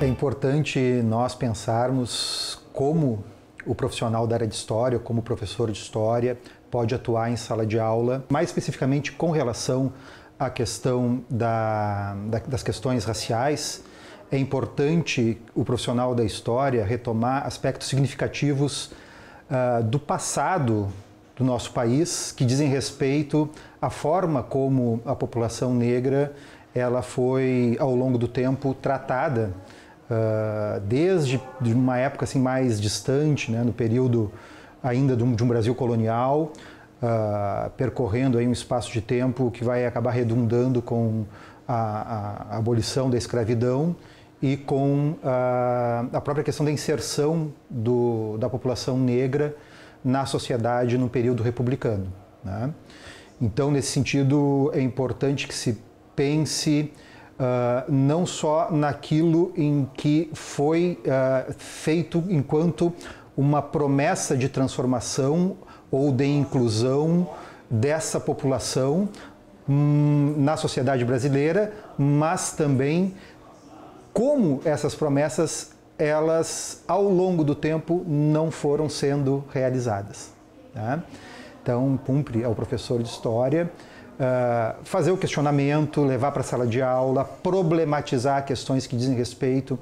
É importante nós pensarmos como o profissional da área de história, como professor de história, pode atuar em sala de aula, mais especificamente com relação à questão da, da, das questões raciais. É importante o profissional da história retomar aspectos significativos uh, do passado do nosso país que dizem respeito à forma como a população negra ela foi ao longo do tempo tratada ah, desde uma época assim mais distante, né, no período ainda de um, de um Brasil colonial, uh, percorrendo aí um espaço de tempo que vai acabar redundando com a, a abolição da escravidão e com uh, a própria questão da inserção do, da população negra na sociedade no período republicano. Né? Então, nesse sentido, é importante que se pense uh, não só naquilo em que foi uh, feito enquanto uma promessa de transformação ou de inclusão dessa população hum, na sociedade brasileira, mas também como essas promessas elas ao longo do tempo não foram sendo realizadas. Tá? Então cumpre ao professor de história eh, fazer o questionamento, levar para a sala de aula, problematizar questões que dizem respeito,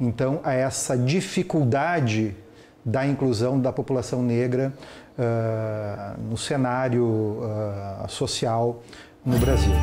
então, a essa dificuldade da inclusão da população negra uh, no cenário eh, social no Brasil.